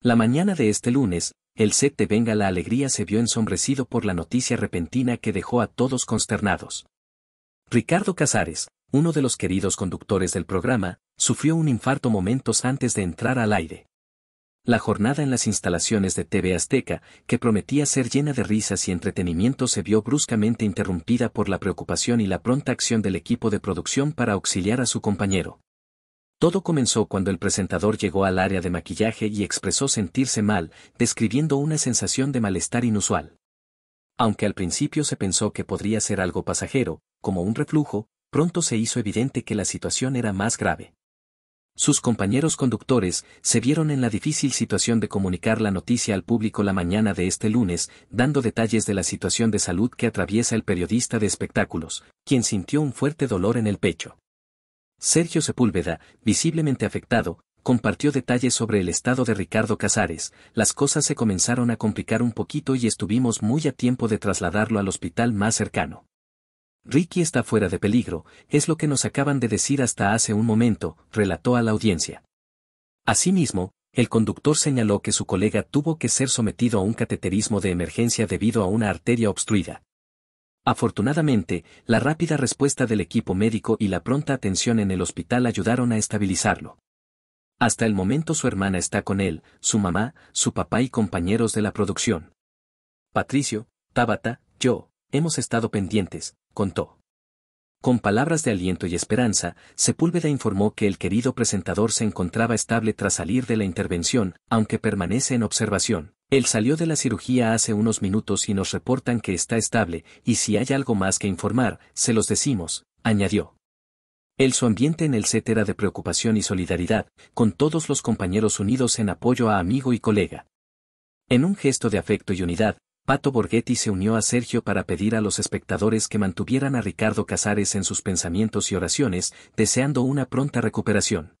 La mañana de este lunes, el set de Venga la Alegría se vio ensombrecido por la noticia repentina que dejó a todos consternados. Ricardo Casares, uno de los queridos conductores del programa, sufrió un infarto momentos antes de entrar al aire. La jornada en las instalaciones de TV Azteca, que prometía ser llena de risas y entretenimiento, se vio bruscamente interrumpida por la preocupación y la pronta acción del equipo de producción para auxiliar a su compañero. Todo comenzó cuando el presentador llegó al área de maquillaje y expresó sentirse mal, describiendo una sensación de malestar inusual. Aunque al principio se pensó que podría ser algo pasajero, como un reflujo, pronto se hizo evidente que la situación era más grave. Sus compañeros conductores se vieron en la difícil situación de comunicar la noticia al público la mañana de este lunes, dando detalles de la situación de salud que atraviesa el periodista de espectáculos, quien sintió un fuerte dolor en el pecho. Sergio Sepúlveda, visiblemente afectado, compartió detalles sobre el estado de Ricardo Casares, las cosas se comenzaron a complicar un poquito y estuvimos muy a tiempo de trasladarlo al hospital más cercano. Ricky está fuera de peligro, es lo que nos acaban de decir hasta hace un momento, relató a la audiencia. Asimismo, el conductor señaló que su colega tuvo que ser sometido a un cateterismo de emergencia debido a una arteria obstruida. Afortunadamente, la rápida respuesta del equipo médico y la pronta atención en el hospital ayudaron a estabilizarlo. Hasta el momento su hermana está con él, su mamá, su papá y compañeros de la producción. Patricio, Tabata, yo, hemos estado pendientes, contó. Con palabras de aliento y esperanza, Sepúlveda informó que el querido presentador se encontraba estable tras salir de la intervención, aunque permanece en observación. Él salió de la cirugía hace unos minutos y nos reportan que está estable, y si hay algo más que informar, se los decimos, añadió. El su ambiente en el set era de preocupación y solidaridad, con todos los compañeros unidos en apoyo a amigo y colega. En un gesto de afecto y unidad, Pato Borghetti se unió a Sergio para pedir a los espectadores que mantuvieran a Ricardo Casares en sus pensamientos y oraciones, deseando una pronta recuperación.